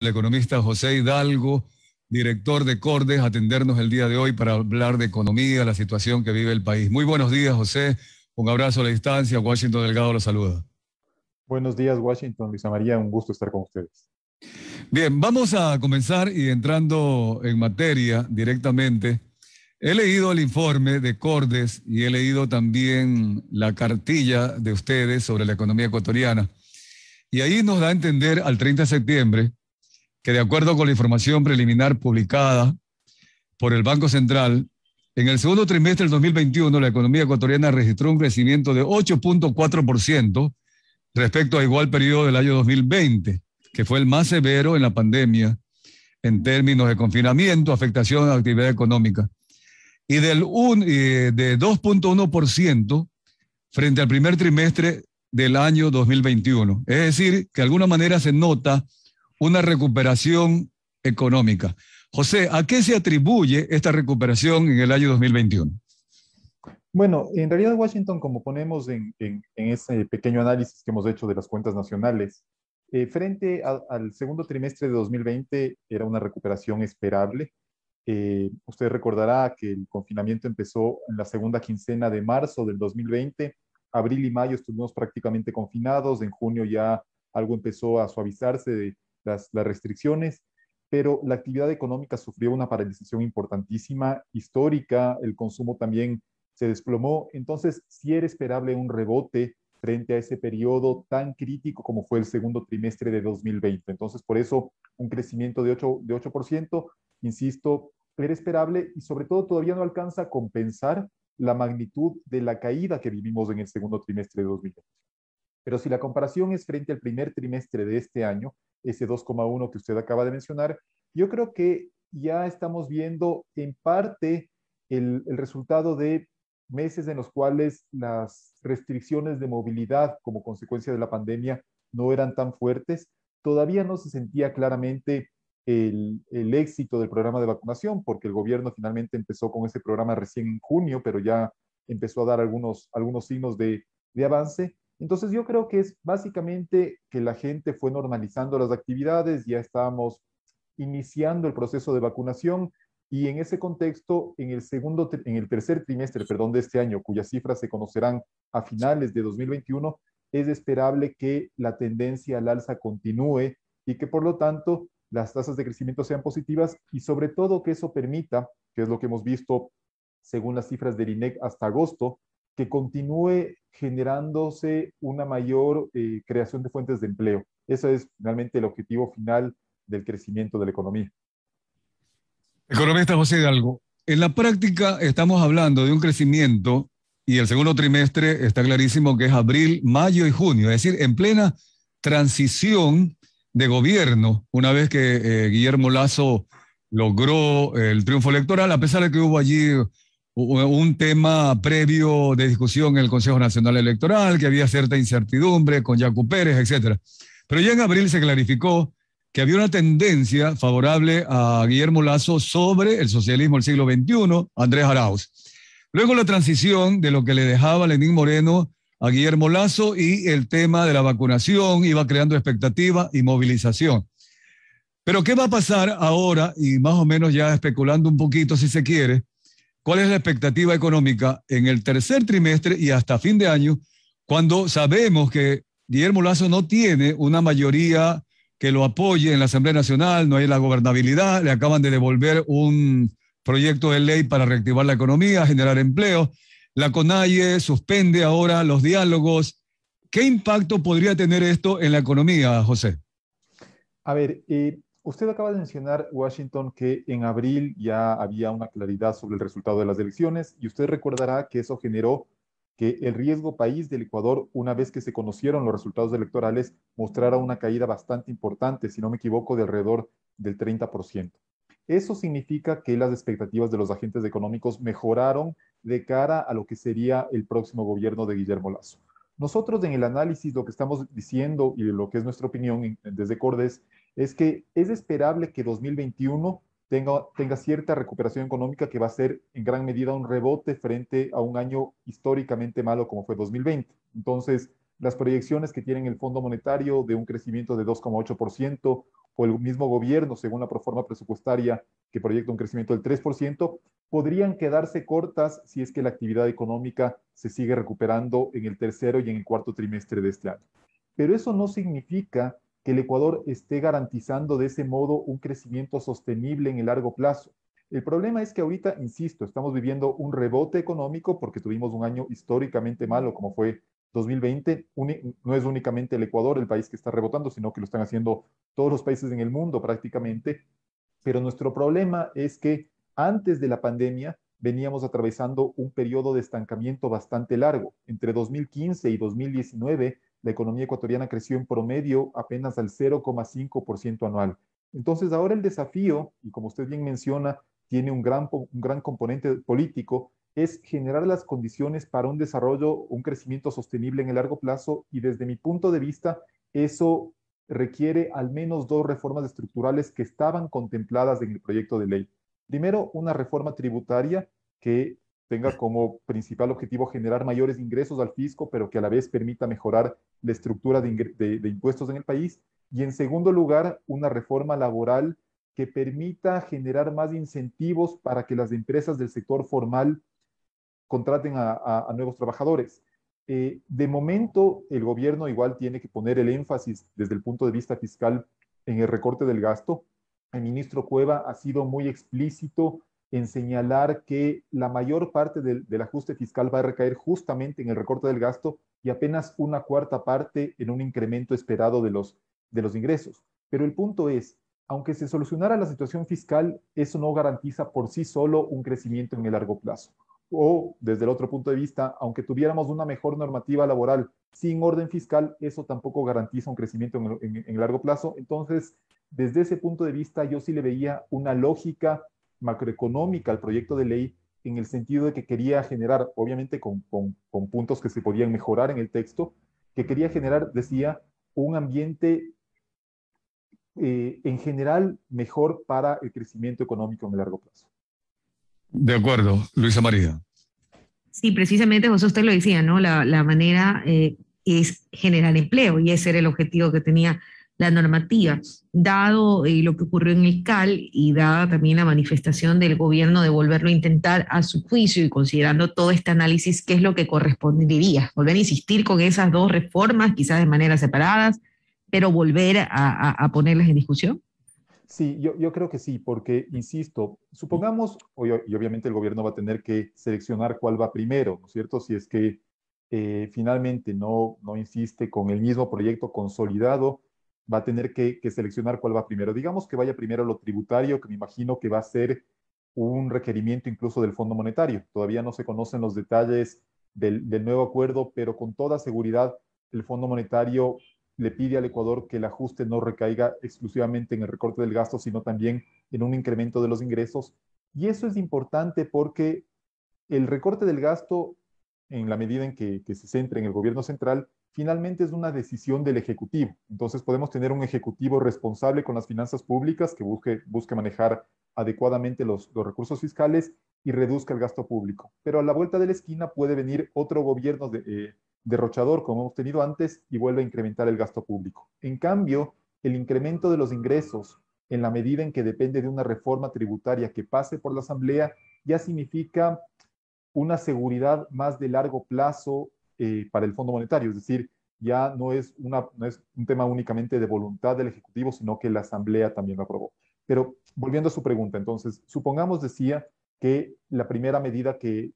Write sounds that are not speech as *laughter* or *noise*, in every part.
el economista José Hidalgo, director de Cordes, atendernos el día de hoy para hablar de economía, la situación que vive el país. Muy buenos días, José. Un abrazo a la distancia. Washington Delgado lo saluda. Buenos días, Washington. Luisa María, un gusto estar con ustedes. Bien, vamos a comenzar y entrando en materia directamente. He leído el informe de Cordes y he leído también la cartilla de ustedes sobre la economía ecuatoriana. Y ahí nos da a entender al 30 de septiembre que de acuerdo con la información preliminar publicada por el Banco Central, en el segundo trimestre del 2021 la economía ecuatoriana registró un crecimiento de 8.4% respecto al igual periodo del año 2020, que fue el más severo en la pandemia en términos de confinamiento, afectación a la actividad económica, y del de 2.1% frente al primer trimestre del año 2021. Es decir, que de alguna manera se nota una recuperación económica. José, ¿a qué se atribuye esta recuperación en el año 2021? Bueno, en realidad Washington, como ponemos en, ese pequeño análisis que hemos hecho de las cuentas nacionales, eh, frente al segundo trimestre de 2020 era una recuperación esperable. Eh, usted recordará que el confinamiento empezó en la segunda quincena de marzo del 2020. Abril y mayo estuvimos prácticamente confinados. En junio ya algo empezó a suavizarse de, las, restricciones, pero la actividad económica sufrió una paralización importantísima, histórica, el consumo también se desplomó, entonces sí era esperable un rebote frente a ese periodo tan crítico como fue el segundo trimestre de 2020. Entonces, por eso un crecimiento de 8% insisto, era esperable y sobre todo todavía no alcanza a compensar la magnitud de la caída que vivimos en el segundo trimestre de 2020. Pero si la comparación es frente al primer trimestre de este año, ese 2,1 que usted acaba de mencionar, yo creo que ya estamos viendo en parte el, resultado de meses en los cuales las restricciones de movilidad como consecuencia de la pandemia no eran tan fuertes, todavía no se sentía claramente el, éxito del programa de vacunación, porque el gobierno finalmente empezó con ese programa recién en junio, pero ya empezó a dar algunos, algunos signos de, de avance. Entonces yo creo que es básicamente que la gente fue normalizando las actividades, ya estábamos iniciando el proceso de vacunación y en ese contexto, en el, en el tercer trimestre perdón, de este año, cuyas cifras se conocerán a finales de 2021, es esperable que la tendencia al alza continúe y que por lo tanto las tasas de crecimiento sean positivas y sobre todo que eso permita, que es lo que hemos visto según las cifras del INEC hasta agosto, que continúe generándose una mayor eh, creación de fuentes de empleo. Ese es realmente el objetivo final del crecimiento de la economía. Economista José Hidalgo, en la práctica estamos hablando de un crecimiento y el segundo trimestre está clarísimo que es abril, mayo y junio, es decir, en plena transición de gobierno, una vez que eh, Guillermo Lazo logró el triunfo electoral, a pesar de que hubo allí un tema previo de discusión en el Consejo Nacional Electoral, que había cierta incertidumbre con jacu Pérez, etc. Pero ya en abril se clarificó que había una tendencia favorable a Guillermo Lazo sobre el socialismo del siglo XXI, Andrés Arauz. Luego la transición de lo que le dejaba Lenín Moreno a Guillermo Lazo y el tema de la vacunación iba creando expectativa y movilización. Pero ¿qué va a pasar ahora? Y más o menos ya especulando un poquito, si se quiere, cuál es la expectativa económica en el tercer trimestre y hasta fin de año, cuando sabemos que Guillermo Lazo no tiene una mayoría que lo apoye en la Asamblea Nacional, no hay la gobernabilidad, le acaban de devolver un proyecto de ley para reactivar la economía, generar empleo, la CONAIE suspende ahora los diálogos. ¿Qué impacto podría tener esto en la economía, José? A ver, eh, Usted acaba de mencionar, Washington, que en abril ya había una claridad sobre el resultado de las elecciones y usted recordará que eso generó que el riesgo país del Ecuador, una vez que se conocieron los resultados electorales, mostrara una caída bastante importante, si no me equivoco, de alrededor del 30%. Eso significa que las expectativas de los agentes económicos mejoraron de cara a lo que sería el próximo gobierno de Guillermo Lazo. Nosotros en el análisis lo que estamos diciendo y lo que es nuestra opinión desde Cordes es que es esperable que 2021 tenga, tenga cierta recuperación económica que va a ser en gran medida un rebote frente a un año históricamente malo como fue 2020. Entonces, las proyecciones que tienen el Fondo Monetario de un crecimiento de 2,8% o el mismo gobierno, según la proforma presupuestaria que proyecta un crecimiento del 3%, podrían quedarse cortas si es que la actividad económica se sigue recuperando en el tercero y en el cuarto trimestre de este año. Pero eso no significa que el Ecuador esté garantizando de ese modo un crecimiento sostenible en el largo plazo. El problema es que ahorita, insisto, estamos viviendo un rebote económico porque tuvimos un año históricamente malo como fue 2020. no es únicamente el Ecuador el país que está rebotando, sino que lo están haciendo todos los países en el mundo prácticamente. Pero nuestro problema es que antes de la pandemia veníamos atravesando un periodo de estancamiento bastante largo. Entre 2015 y 2019 la economía ecuatoriana creció en promedio apenas al 0,5% anual. Entonces, ahora el desafío, y como usted bien menciona, tiene un gran, un gran componente político, es generar las condiciones para un desarrollo, un crecimiento sostenible en el largo plazo, y desde mi punto de vista, eso requiere al menos dos reformas estructurales que estaban contempladas en el proyecto de ley. Primero, una reforma tributaria que tenga como principal objetivo generar mayores ingresos al fisco, pero que a la vez permita mejorar la estructura de, impuestos en el país. Y en segundo lugar, una reforma laboral que permita generar más incentivos para que las empresas del sector formal contraten a, nuevos trabajadores. Eh, de momento, el gobierno igual tiene que poner el énfasis desde el punto de vista fiscal en el recorte del gasto. El ministro Cueva ha sido muy explícito en señalar que la mayor parte del, ajuste fiscal va a recaer justamente en el recorte del gasto y apenas una cuarta parte en un incremento esperado de los, de los ingresos. Pero el punto es, aunque se solucionara la situación fiscal, eso no garantiza por sí solo un crecimiento en el largo plazo. O, desde el otro punto de vista, aunque tuviéramos una mejor normativa laboral sin orden fiscal, eso tampoco garantiza un crecimiento en el, en, en largo plazo. Entonces, desde ese punto de vista, yo sí le veía una lógica macroeconómica al proyecto de ley en el sentido de que quería generar, obviamente con, puntos que se podían mejorar en el texto, que quería generar, decía, un ambiente eh, en general mejor para el crecimiento económico en el largo plazo. De acuerdo, Luisa María. Sí, precisamente José, usted lo decía, ¿no? La, manera eh, es generar empleo y ese era el objetivo que tenía la normativa, dado eh, lo que ocurrió en el CAL y dada también la manifestación del gobierno de volverlo a intentar a su juicio y considerando todo este análisis, ¿qué es lo que correspondería? Volver a insistir con esas dos reformas, quizás de manera separadas, pero volver a, ponerlas en discusión. Sí, yo, creo que sí, porque, insisto, supongamos, y obviamente el gobierno va a tener que seleccionar cuál va primero, ¿no es cierto? Si es que eh, finalmente no, no insiste con el mismo proyecto consolidado va a tener que, seleccionar cuál va primero. Digamos que vaya primero lo tributario, que me imagino que va a ser un requerimiento incluso del Fondo Monetario. Todavía no se conocen los detalles del, del nuevo acuerdo, pero con toda seguridad el Fondo Monetario le pide al Ecuador que el ajuste no recaiga exclusivamente en el recorte del gasto, sino también en un incremento de los ingresos. Y eso es importante porque el recorte del gasto en la medida en que, se centre en el gobierno central, finalmente es una decisión del Ejecutivo. Entonces podemos tener un Ejecutivo responsable con las finanzas públicas que busque, busque manejar adecuadamente los, recursos fiscales y reduzca el gasto público. Pero a la vuelta de la esquina puede venir otro gobierno de, eh, derrochador como hemos tenido antes y vuelve a incrementar el gasto público. En cambio, el incremento de los ingresos en la medida en que depende de una reforma tributaria que pase por la Asamblea ya significa una seguridad más de largo plazo eh, para el Fondo Monetario, es decir, ya no es, una, no es un tema únicamente de voluntad del Ejecutivo, sino que la Asamblea también lo aprobó. Pero volviendo a su pregunta, entonces, supongamos, decía, que la primera medida que,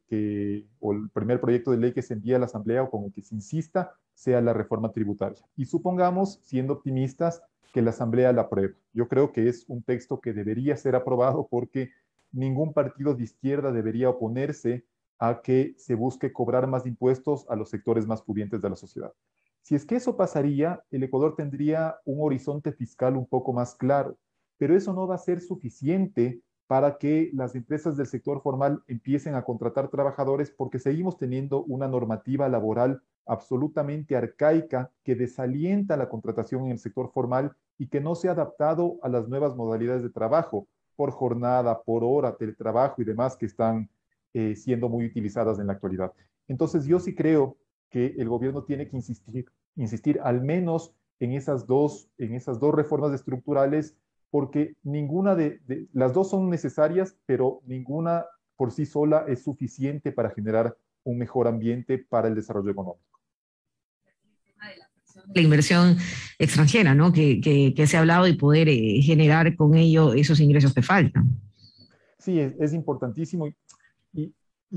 o el primer proyecto de ley que se envía a la Asamblea o con el que se insista sea la reforma tributaria. Y supongamos, siendo optimistas, que la Asamblea la apruebe. Yo creo que es un texto que debería ser aprobado porque ningún partido de izquierda debería oponerse a que se busque cobrar más impuestos a los sectores más pudientes de la sociedad. Si es que eso pasaría, el Ecuador tendría un horizonte fiscal un poco más claro, pero eso no va a ser suficiente para que las empresas del sector formal empiecen a contratar trabajadores porque seguimos teniendo una normativa laboral absolutamente arcaica que desalienta la contratación en el sector formal y que no se ha adaptado a las nuevas modalidades de trabajo por jornada, por hora, teletrabajo y demás que están eh, siendo muy utilizadas en la actualidad. Entonces yo sí creo que el gobierno tiene que insistir, insistir al menos en esas dos, en esas dos reformas estructurales, porque ninguna de, las dos son necesarias, pero ninguna por sí sola es suficiente para generar un mejor ambiente para el desarrollo económico la inversión extranjera, ¿no? Que, que, que, se ha hablado y poder eh, generar con ello esos ingresos que faltan. Sí, es, es importantísimo. Y,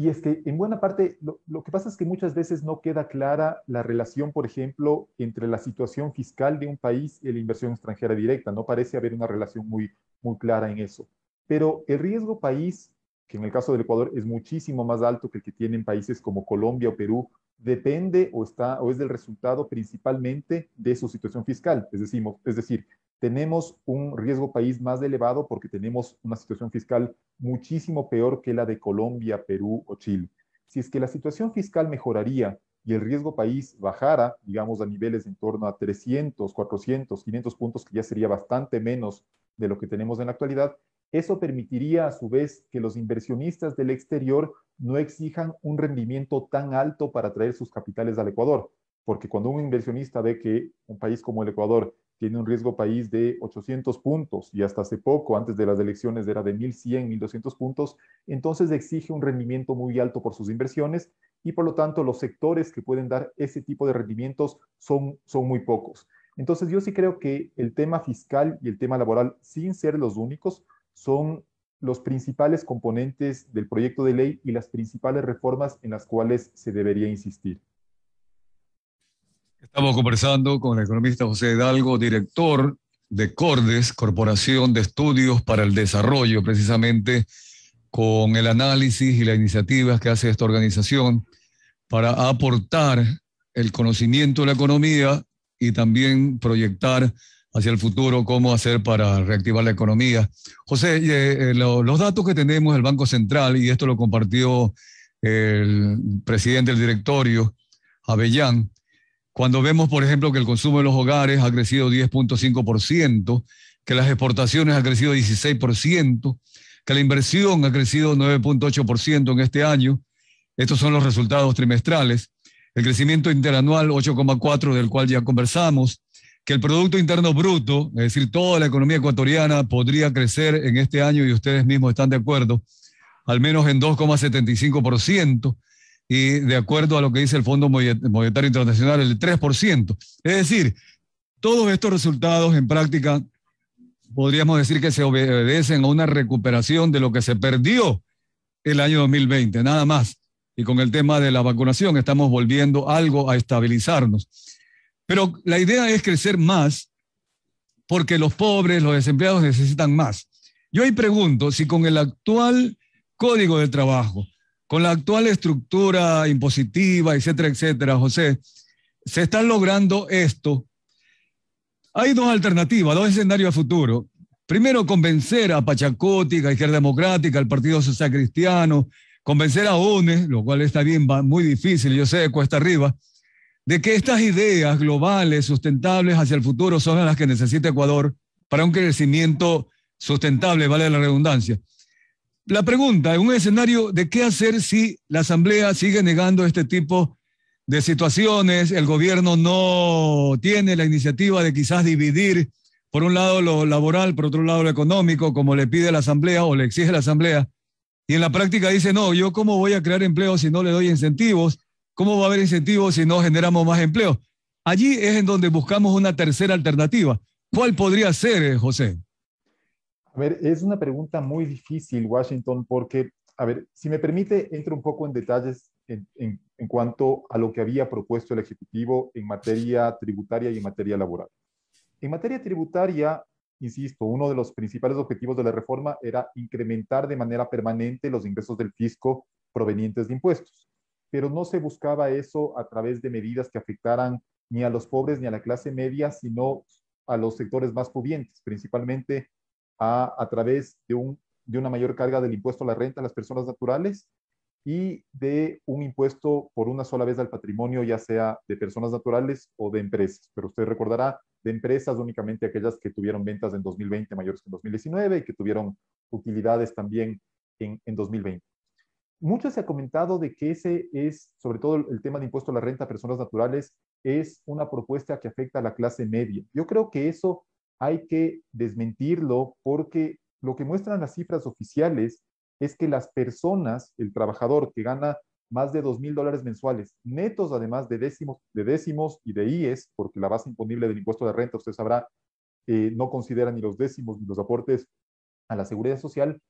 es que en buena parte lo, que pasa es que muchas veces no queda clara la relación, por ejemplo, entre la situación fiscal de un país y la inversión extranjera directa. No parece haber una relación muy, muy clara en eso. Pero el riesgo país, que en el caso del Ecuador es muchísimo más alto que el que tienen países como Colombia o Perú, depende o, está, o es del resultado principalmente de su situación fiscal. es decir, tenemos un riesgo país más elevado porque tenemos una situación fiscal muchísimo peor que la de Colombia, Perú o Chile. Si es que la situación fiscal mejoraría y el riesgo país bajara, digamos, a niveles en torno a 300, 400, 500 puntos, que ya sería bastante menos de lo que tenemos en la actualidad, eso permitiría a su vez que los inversionistas del exterior no exijan un rendimiento tan alto para traer sus capitales al Ecuador, porque cuando un inversionista ve que un país como el Ecuador tiene un riesgo país de 800 puntos y hasta hace poco, antes de las elecciones, era de 1.100, 1.200 puntos, entonces exige un rendimiento muy alto por sus inversiones y por lo tanto los sectores que pueden dar ese tipo de rendimientos son, son muy pocos. Entonces yo sí creo que el tema fiscal y el tema laboral, sin ser los únicos, son los principales componentes del proyecto de ley y las principales reformas en las cuales se debería insistir. Estamos conversando con el economista José Hidalgo, director de CORDES, Corporación de Estudios para el Desarrollo, precisamente con el análisis y las iniciativas que hace esta organización para aportar el conocimiento de la economía y también proyectar hacia el futuro cómo hacer para reactivar la economía. José, eh, eh, los datos que tenemos del Banco Central, y esto lo compartió el presidente del directorio, Avellán, cuando vemos, por ejemplo, que el consumo de los hogares ha crecido 10.5%, que las exportaciones han crecido 16%, que la inversión ha crecido 9.8% en este año, estos son los resultados trimestrales. El crecimiento interanual 8,4 del cual ya conversamos, que el Producto Interno Bruto, es decir, toda la economía ecuatoriana podría crecer en este año y ustedes mismos están de acuerdo, al menos en 2,75%, y de acuerdo a lo que dice el Fondo Monetario Internacional, el 3%. Es decir, todos estos resultados en práctica podríamos decir que se obedecen a una recuperación de lo que se perdió el año 2020, nada más. Y con el tema de la vacunación estamos volviendo algo a estabilizarnos. Pero la idea es crecer más porque los pobres, los desempleados necesitan más. Yo ahí pregunto si con el actual código de trabajo, con la actual estructura impositiva, etcétera, etcétera, José, se está logrando esto. Hay dos alternativas, dos escenarios a futuro. Primero, convencer a a Izquierda Democrática, al Partido Social Cristiano, convencer a UNES, lo cual está bien, muy difícil, yo sé, cuesta arriba, de que estas ideas globales, sustentables hacia el futuro son las que necesita Ecuador para un crecimiento sustentable, vale la redundancia. La pregunta, en un escenario de qué hacer si la Asamblea sigue negando este tipo de situaciones, el gobierno no tiene la iniciativa de quizás dividir, por un lado lo laboral, por otro lado lo económico, como le pide la Asamblea o le exige la Asamblea, y en la práctica dice, no, yo cómo voy a crear empleo si no le doy incentivos, cómo va a haber incentivos si no generamos más empleo. Allí es en donde buscamos una tercera alternativa. ¿Cuál podría ser, eh, José? A ver, es una pregunta muy difícil, Washington, porque, a ver, si me permite, entro un poco en detalles en, cuanto a lo que había propuesto el Ejecutivo en materia tributaria y en materia laboral. En materia tributaria, insisto, uno de los principales objetivos de la reforma era incrementar de manera permanente los ingresos del fisco provenientes de impuestos, pero no se buscaba eso a través de medidas que afectaran ni a los pobres ni a la clase media, sino a los sectores más pudientes, principalmente a, través de, un, de una mayor carga del impuesto a la renta a las personas naturales y de un impuesto por una sola vez al patrimonio, ya sea de personas naturales o de empresas. Pero usted recordará, de empresas únicamente aquellas que tuvieron ventas en 2020 mayores que en 2019 y que tuvieron utilidades también en, en 2020. Mucho se ha comentado de que ese es, sobre todo el tema de impuesto a la renta a personas naturales, es una propuesta que afecta a la clase media. Yo creo que eso hay que desmentirlo porque lo que muestran las cifras oficiales es que las personas, el trabajador que gana más de 2 mil dólares mensuales, netos además de décimos, de décimos y de IES, porque la base imponible del impuesto de renta, usted sabrá, eh, no considera ni los décimos ni los aportes a la seguridad social,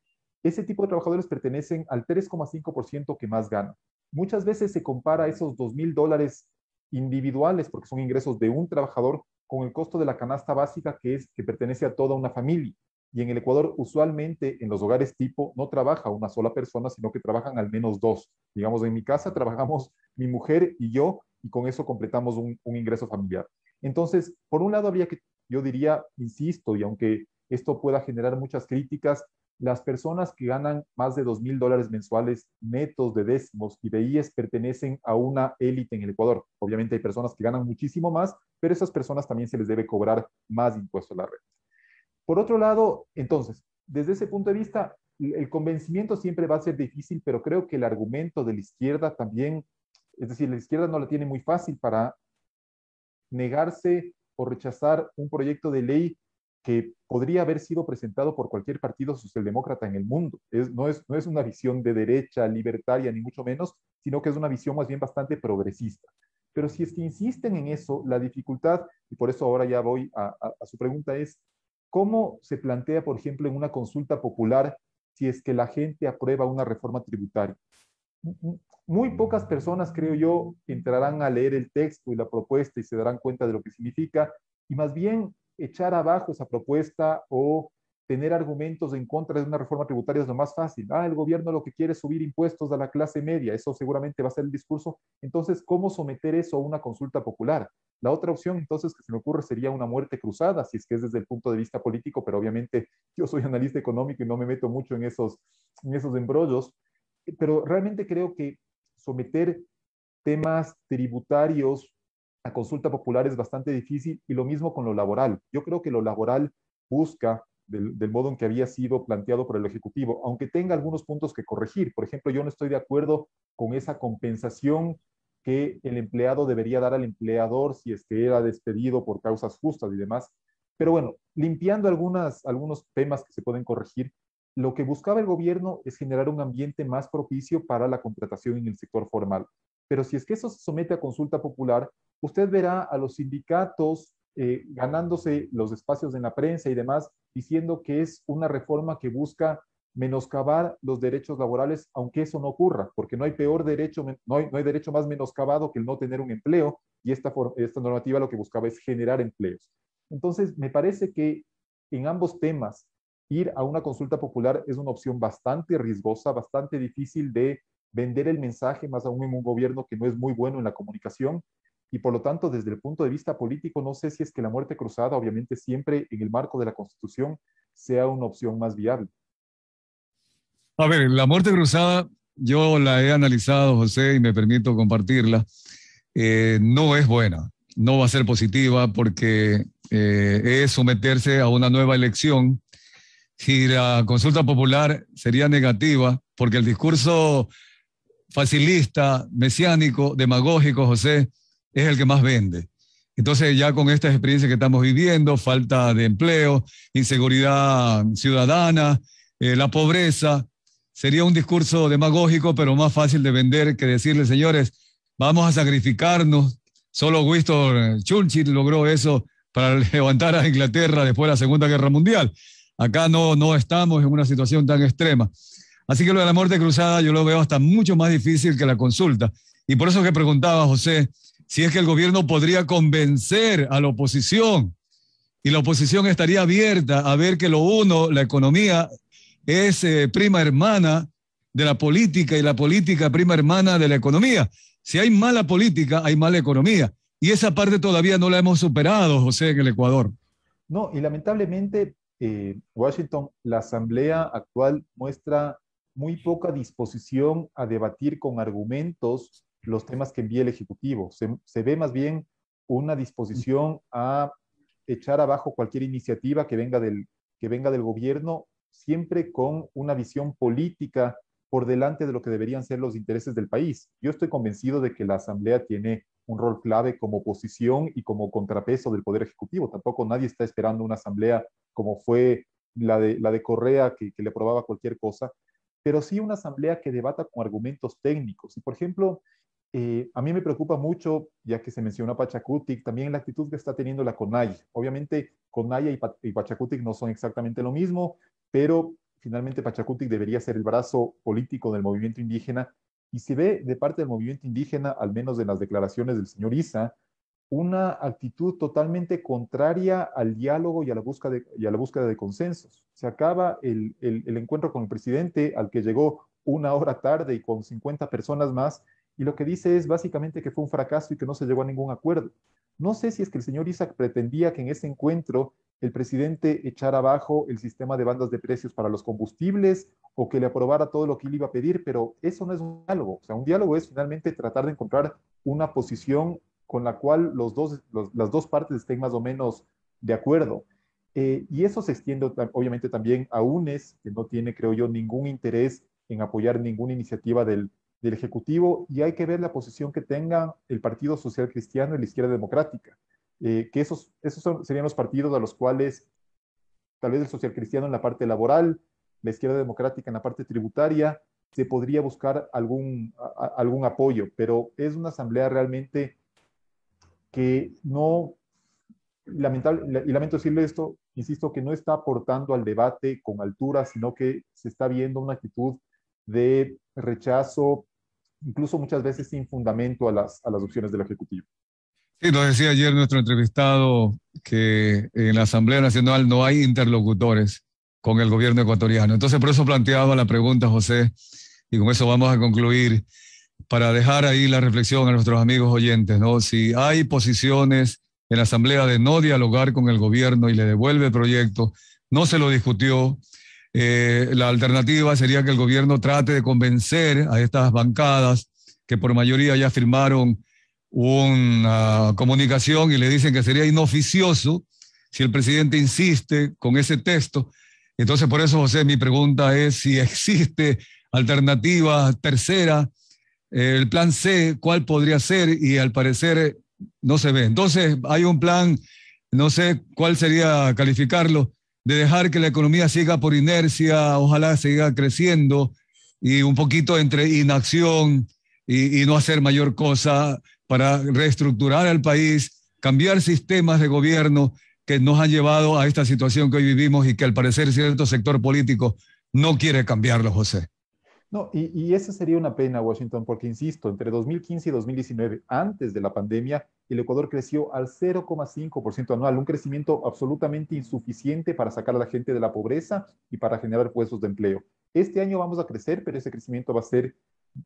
ese tipo de trabajadores pertenecen al 3,5% que más gana. Muchas veces se compara esos 2 mil dólares individuales, porque son ingresos de un trabajador, con el costo de la canasta básica que, es, que pertenece a toda una familia. Y en el Ecuador, usualmente en los hogares tipo, no trabaja una sola persona, sino que trabajan al menos dos. Digamos, en mi casa trabajamos mi mujer y yo, y con eso completamos un, ingreso familiar. Entonces, por un lado, habría que, yo diría, insisto, y aunque esto pueda generar muchas críticas, las personas que ganan más de dos mil dólares mensuales netos de décimos y de IES pertenecen a una élite en el Ecuador. Obviamente hay personas que ganan muchísimo más, pero esas personas también se les debe cobrar más impuesto a la red. Por otro lado, entonces, desde ese punto de vista, el convencimiento siempre va a ser difícil, pero creo que el argumento de la izquierda también, es decir, la izquierda no la tiene muy fácil para negarse o rechazar un proyecto de ley que podría haber sido presentado por cualquier partido socialdemócrata en el mundo. no, es, no es una visión de derecha, libertaria, ni mucho menos, sino que es una visión más bien bastante progresista. Pero si es que insisten en eso, la dificultad, y por eso ahora ya voy a, a su pregunta, es cómo se plantea, por ejemplo, en una consulta popular si es que la gente aprueba una reforma tributaria. Muy pocas personas, creo yo, entrarán a leer el texto y la propuesta y se darán cuenta de lo que significa, y más bien echar abajo esa propuesta o tener argumentos en contra de una reforma tributaria es lo más fácil. Ah, el gobierno lo que quiere es subir impuestos a la clase media, eso seguramente va a ser el discurso. Entonces, ¿cómo someter eso a una consulta popular? La otra opción, entonces, que se me ocurre sería una muerte cruzada, si es que es desde el punto de vista político, pero obviamente yo soy analista económico y no me meto mucho en esos, en esos embrollos. Pero realmente creo que someter temas tributarios la consulta popular es bastante difícil y lo mismo con lo laboral. Yo creo que lo laboral busca del, modo en que había sido planteado por el Ejecutivo, aunque tenga algunos puntos que corregir. Por ejemplo, yo no estoy de acuerdo con esa compensación que el empleado debería dar al empleador si este era despedido por causas justas y demás. Pero bueno, limpiando algunas, algunos temas que se pueden corregir, lo que buscaba el gobierno es generar un ambiente más propicio para la contratación en el sector formal. Pero si es que eso se somete a consulta popular, usted verá a los sindicatos eh, ganándose los espacios en la prensa y demás, diciendo que es una reforma que busca menoscabar los derechos laborales, aunque eso no ocurra, porque no hay peor derecho, no hay, derecho más menoscabado que el no tener un empleo, y esta, esta normativa lo que buscaba es generar empleos. Entonces, me parece que en ambos temas, ir a una consulta popular es una opción bastante riesgosa, bastante difícil de vender el mensaje, más aún en un gobierno que no es muy bueno en la comunicación. Y por lo tanto, desde el punto de vista político, no sé si es que la muerte cruzada, obviamente siempre en el marco de la Constitución, sea una opción más viable. A ver, la muerte cruzada yo la he analizado, José, y me permito compartirla. Eh, no es buena, no va a ser positiva porque eh, es someterse a una nueva elección. Si la consulta popular sería negativa, porque el discurso facilista, mesiánico, demagógico, José, es el que más vende. Entonces ya con esta experiencia que estamos viviendo, falta de empleo, inseguridad ciudadana, eh, la pobreza, sería un discurso demagógico, pero más fácil de vender que decirle, señores, vamos a sacrificarnos. Solo Winston Churchill logró eso para *laughs* levantar a Inglaterra después de la Segunda Guerra Mundial. Acá no estamos en una situación tan extrema. Así que lo de la muerte cruzada yo lo veo hasta mucho más difícil que la consulta. Y por eso que preguntaba José, si es que el gobierno podría convencer a la oposición y la oposición estaría abierta a ver que lo uno, la economía, es eh, prima hermana de la política y la política prima hermana de la economía. Si hay mala política, hay mala economía. Y esa parte todavía no la hemos superado, José, en el Ecuador. No, y lamentablemente, eh, Washington, la asamblea actual muestra muy poca disposición a debatir con argumentos los temas que envía el Ejecutivo. Se, ve más bien una disposición a echar abajo cualquier iniciativa que venga, del, que venga del gobierno, siempre con una visión política por delante de lo que deberían ser los intereses del país. Yo estoy convencido de que la Asamblea tiene un rol clave como oposición y como contrapeso del Poder Ejecutivo. Tampoco nadie está esperando una Asamblea como fue la de, la de Correa, que, que le aprobaba cualquier cosa, pero sí una asamblea que debata con argumentos técnicos. Y, por ejemplo, eh, a mí me preocupa mucho, ya que se menciona Pachacutic, también la actitud que está teniendo la CONAI. Obviamente, CONAI y, y Pachacutic no son exactamente lo mismo, pero finalmente Pachacutic debería ser el brazo político del movimiento indígena. Y se ve de parte del movimiento indígena, al menos en las declaraciones del señor Isa, una actitud totalmente contraria al diálogo y a la búsqueda de, y la búsqueda de consensos. Se acaba el, el, encuentro con el presidente al que llegó una hora tarde y con 50 personas más, y lo que dice es básicamente que fue un fracaso y que no se llegó a ningún acuerdo. No sé si es que el señor Isaac pretendía que en ese encuentro el presidente echara abajo el sistema de bandas de precios para los combustibles o que le aprobara todo lo que él iba a pedir, pero eso no es un diálogo. O sea, un diálogo es finalmente tratar de encontrar una posición con la cual los dos, las dos partes estén más o menos de acuerdo. Eh, y eso se extiende obviamente también a UNES, que no tiene, creo yo, ningún interés en apoyar ninguna iniciativa del, Ejecutivo, y hay que ver la posición que tenga el Partido Social Cristiano y la Izquierda Democrática, eh, que esos, esos serían los partidos a los cuales tal vez el Social Cristiano en la parte laboral, la Izquierda Democrática en la parte tributaria, se podría buscar algún, algún apoyo, pero es una asamblea realmente que no, lamentable, y lamento decirle esto, insisto, que no está aportando al debate con altura, sino que se está viendo una actitud de rechazo, incluso muchas veces sin fundamento a las, a las opciones del Ejecutivo. Sí, nos decía ayer nuestro entrevistado que en la Asamblea Nacional no hay interlocutores con el gobierno ecuatoriano. Entonces, por eso planteaba la pregunta, José, y con eso vamos a concluir para dejar ahí la reflexión a nuestros amigos oyentes, ¿no? Si hay posiciones en la Asamblea de no dialogar con el gobierno y le devuelve el proyecto, no se lo discutió. Eh, la alternativa sería que el gobierno trate de convencer a estas bancadas que por mayoría ya firmaron una comunicación y le dicen que sería inoficioso si el presidente insiste con ese texto. Entonces, por eso, José, mi pregunta es si existe alternativa tercera el plan C, cuál podría ser, y al parecer eh, no se ve. Entonces, hay un plan, no sé cuál sería calificarlo, de dejar que la economía siga por inercia, ojalá siga creciendo, y un poquito entre inacción y, y no hacer mayor cosa para reestructurar al país, cambiar sistemas de gobierno que nos han llevado a esta situación que hoy vivimos y que al parecer cierto sector político no quiere cambiarlo, José. No, y, esa sería una pena, Washington, porque insisto, entre 2015 y 2019, antes de la pandemia, el Ecuador creció al 0,5% anual, un crecimiento absolutamente insuficiente para sacar a la gente de la pobreza y para generar puestos de empleo. Este año vamos a crecer, pero ese crecimiento va a ser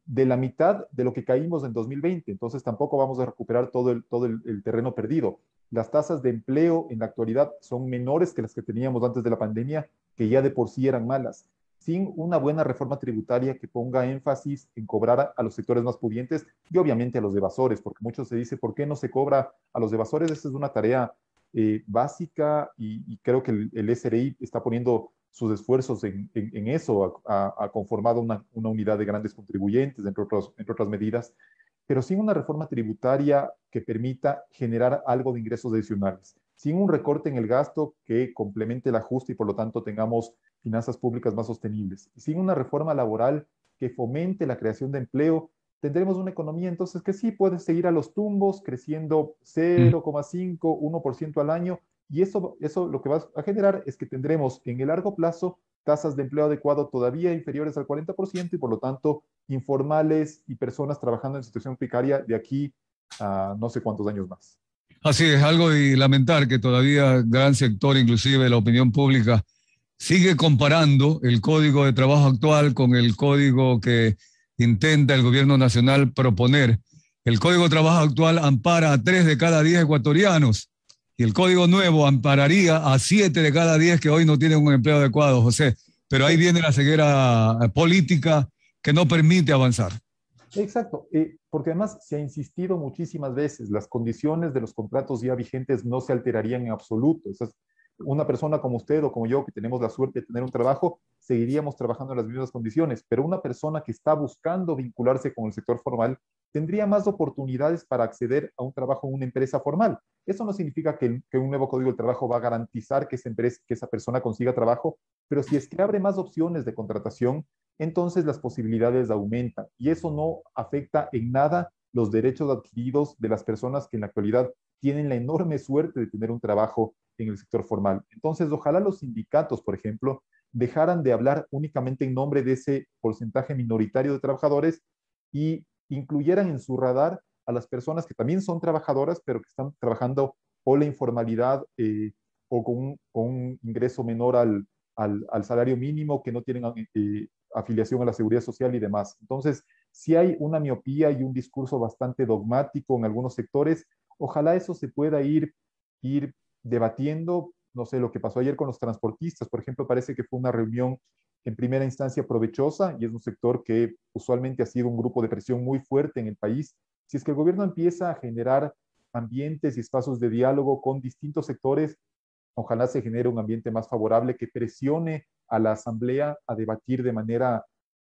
de la mitad de lo que caímos en 2020, entonces tampoco vamos a recuperar todo todo el terreno perdido. Las tasas de empleo en la actualidad son menores que las que teníamos antes de la pandemia, que ya de por sí eran malas sin una buena reforma tributaria que ponga énfasis en cobrar a los sectores más pudientes y obviamente a los evasores, porque muchos se dice, ¿por qué no se cobra a los evasores? Esa es una tarea eh, básica y, creo que el, SRI está poniendo sus esfuerzos en, eso, ha, conformado una, unidad de grandes contribuyentes, entre otras medidas, pero sin una reforma tributaria que permita generar algo de ingresos adicionales sin un recorte en el gasto que complemente el ajuste y por lo tanto tengamos finanzas públicas más sostenibles, sin una reforma laboral que fomente la creación de empleo, tendremos una economía entonces que sí puede seguir a los tumbos creciendo 0,5, mm. 1% al año, y eso, eso lo que va a generar es que tendremos en el largo plazo tasas de empleo adecuado todavía inferiores al 40% y por lo tanto informales y personas trabajando en situación precaria de aquí a no sé cuántos años más. Así es, algo de lamentar que todavía gran sector, inclusive la opinión pública, sigue comparando el código de trabajo actual con el código que intenta el gobierno nacional proponer. El código de trabajo actual ampara a tres de cada diez ecuatorianos y el código nuevo ampararía a siete de cada diez que hoy no tienen un empleo adecuado, José. Pero ahí viene la ceguera política que no permite avanzar. Exacto, porque además se ha insistido muchísimas veces, las condiciones de los contratos ya vigentes no se alterarían en absoluto, una persona como usted o como yo, que tenemos la suerte de tener un trabajo, seguiríamos trabajando en las mismas condiciones, pero una persona que está buscando vincularse con el sector formal tendría más oportunidades para acceder a un trabajo en una empresa formal. Eso no significa que, un nuevo código de trabajo va a garantizar que esa, que esa persona consiga trabajo, pero si es que abre más opciones de contratación, entonces las posibilidades aumentan y eso no afecta en nada los derechos adquiridos de las personas que en la actualidad tienen la enorme suerte de tener un trabajo en el sector formal. Entonces, ojalá los sindicatos, por ejemplo, dejaran de hablar únicamente en nombre de ese porcentaje minoritario de trabajadores y incluyeran en su radar a las personas que también son trabajadoras, pero que están trabajando o la informalidad eh, o con un, ingreso menor al, al, salario mínimo, que no tienen eh, afiliación a la seguridad social y demás. Entonces, si hay una miopía y un discurso bastante dogmático en algunos sectores, ojalá eso se pueda ir, ir debatiendo, no sé, lo que pasó ayer con los transportistas, por ejemplo, parece que fue una reunión en primera instancia provechosa y es un sector que usualmente ha sido un grupo de presión muy fuerte en el país. Si es que el gobierno empieza a generar ambientes y espacios de diálogo con distintos sectores, ojalá se genere un ambiente más favorable que presione a la Asamblea a debatir de manera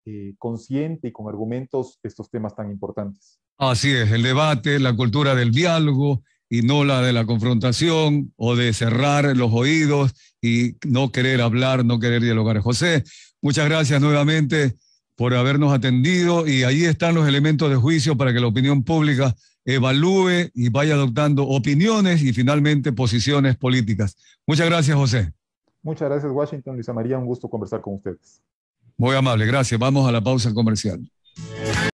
eh, consciente y con argumentos estos temas tan importantes. Así es, el debate, la cultura del diálogo y no la de la confrontación o de cerrar los oídos y no querer hablar, no querer dialogar. José, muchas gracias nuevamente por habernos atendido y ahí están los elementos de juicio para que la opinión pública evalúe y vaya adoptando opiniones y finalmente posiciones políticas. Muchas gracias, José. Muchas gracias, Washington. Luisa María, un gusto conversar con ustedes. Muy amable, gracias. Vamos a la pausa comercial.